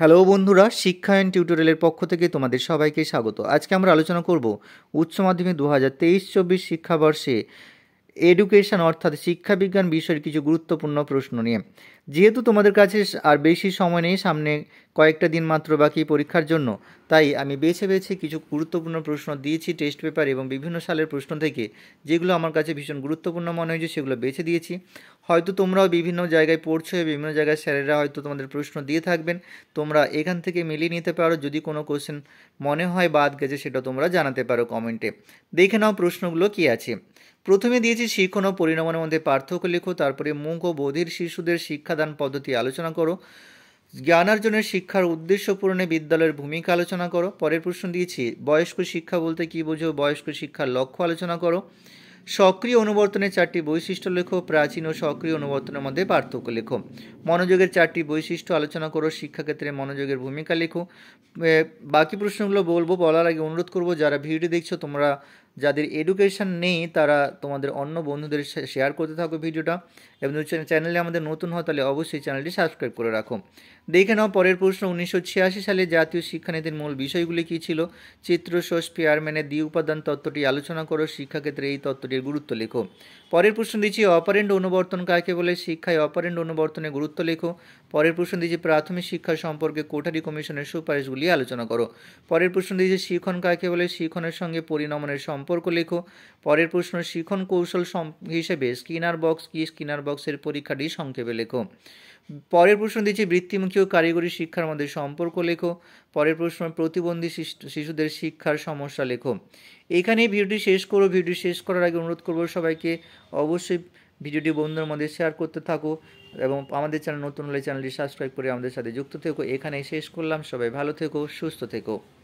hello বন্ধুরা শিক্ষায়ন টিউটোরিয়ালের পক্ষ থেকে তোমাদের সবাইকে স্বাগত আজকে আমরা আলোচনা করব উচ্চ মাধ্যমিক দু হাজার তেইশ চব্বিশ শিক্ষাবর্ষে এডুকেশন অর্থাৎ শিক্ষাবিজ্ঞান বিষয়ের কিছু গুরুত্বপূর্ণ প্রশ্ন নিয়ে যেহেতু তোমাদের কাছে আর বেশি সময় নেই সামনে কয়েকটা দিন মাত্র বাকি পরীক্ষার জন্য তাই আমি বেছে বেছে কিছু গুরুত্বপূর্ণ প্রশ্ন দিয়েছি টেস্ট পেপার এবং বিভিন্ন সালের প্রশ্ন থেকে যেগুলো আমার কাছে ভীষণ গুরুত্বপূর্ণ মনে হয়েছে সেগুলো বেছে দিয়েছি হয়তো তোমরাও বিভিন্ন জায়গায় পড়ছো বিভিন্ন জায়গায় স্যারেরা হয়তো তোমাদের প্রশ্ন দিয়ে থাকবেন তোমরা এখান থেকে মিলিয়ে নিতে পারো যদি কোনো কোশ্চেন মনে হয় বাদ গেছে সেটা তোমরা জানাতে পারো কমেন্টে দেখে নাও প্রশ্নগুলো কী আছে প্রথমে দিয়েছি শিক্ষণ ও পরিণমনের মধ্যে পার্থক্য লেখো তারপরে মুখ ও বধির শিশুদের শিক্ষাদান পদ্ধতি আলোচনা করো জ্ঞানার্জনের শিক্ষার উদ্দেশ্য পূরণে বিদ্যালয়ের ভূমিকা আলোচনা করো পরের প্রশ্ন দিয়েছি বয়স্ক শিক্ষা বলতে কী বোঝো বয়স্ক শিক্ষার লক্ষ্য আলোচনা করো সক্রিয় অনুবর্তনের চারটি বৈশিষ্ট্য লেখো প্রাচীন ও সক্রিয় অনুবর্তনের মধ্যে পার্থক্য লেখো মনোযোগের চারটি বৈশিষ্ট্য আলোচনা করো শিক্ষাক্ষেত্রে মনোযোগের ভূমিকা লেখো বাকি প্রশ্নগুলো বলবো বলার আগে অনুরোধ করব যারা ভিডিও দেখছো তোমরা যাদের এডুকেশন নেই তারা তোমাদের অন্য বন্ধুদের শেয়ার করতে থাকো ভিডিওটা এবং চ্যানেলে আমাদের নতুন হয় তাহলে অবশ্যই চ্যানেলটি সাবস্ক্রাইব করে রাখো দেখে নাও পরের প্রশ্ন উনিশশো সালে জাতীয় শিক্ষানীতির মূল বিষয়গুলি কী ছিল চিত্র শোষ পেয়ারম্যানের দ্বি উপাদান তত্ত্বটি আলোচনা করো শিক্ষাক্ষেত্রে এই তত্ত্বটির গুরুত্ব লেখো পরের প্রশ্ন দিচ্ছি অপারেন্ড অনুবর্তন কাকে বলে শিক্ষায় অপারেন্ড অনুবর্তনের গুরুত্ব লেখো পরের প্রশ্ন দিচ্ছি প্রাথমিক শিক্ষা সম্পর্কে কোঠারি কমিশনের সুপারিশগুলি আলোচনা করো পরের প্রশ্ন দিচ্ছি শিখন কাকে বলে শিখনের সঙ্গে পরিণমনের সম্পর্ক সম্পর্ক লেখো পরের প্রশ্ন শিখন কৌশল হিসেবে স্কিনার বক্স কি স্কিনার বক্সের পরীক্ষাটি সংক্ষেপে লেখো পরের প্রশ্ন দিচ্ছি বৃত্তিমুখী ও কারিগরি শিক্ষার মধ্যে সম্পর্ক লেখো পরের প্রশ্ন প্রতিবন্ধী শিশুদের শিক্ষার সমস্যা লেখো এখানে ভিডিওটি শেষ করো ভিডিও শেষ করার আগে অনুরোধ করবো সবাইকে অবশ্যই ভিডিওটি বন্ধুর মধ্যে শেয়ার করতে থাকো এবং আমাদের চ্যানেল নতুন হলে চ্যানেলটি সাবস্ক্রাইব করে আমাদের সাথে যুক্ত থেকো এখানেই শেষ করলাম সবাই ভালো থেকো সুস্থ থেকো